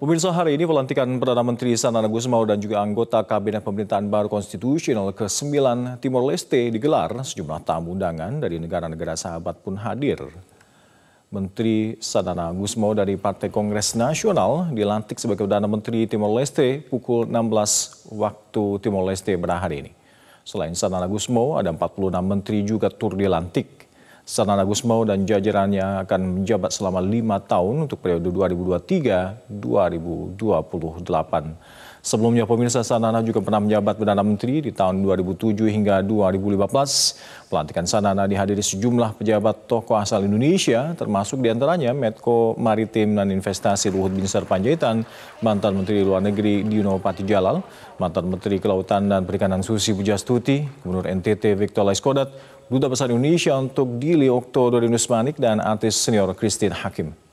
Pemirsa hari ini pelantikan Perdana Menteri Sanana Gusmao dan juga anggota Kabinet Pemerintahan Baru Konstitusional ke-9 Timor Leste digelar. Sejumlah tamu undangan dari negara-negara sahabat pun hadir. Menteri Sanana Gusmao dari Partai Kongres Nasional dilantik sebagai Perdana Menteri Timor Leste pukul 16 waktu Timor Leste pada hari ini. Selain Sanana Gusmao, ada 46 menteri juga tur dilantik. Sanana Gusmo dan jajarannya akan menjabat selama lima tahun untuk periode 2023-2028. Sebelumnya pemirsa Sanana juga pernah menjabat Perdana Menteri di tahun 2007 hingga 2015. Pelantikan Sanana dihadiri sejumlah pejabat tokoh asal Indonesia termasuk diantaranya Medco Maritim dan Investasi Luhut Binsar Panjaitan, mantan Menteri Luar Negeri Dino Patijalal, mantan Menteri Kelautan dan Perikanan Susi Pujastuti, Gubernur NTT Victor Laiskodat, Duta Besar Indonesia untuk Dili Okto Dori Nusmanik dan artis senior Christine Hakim.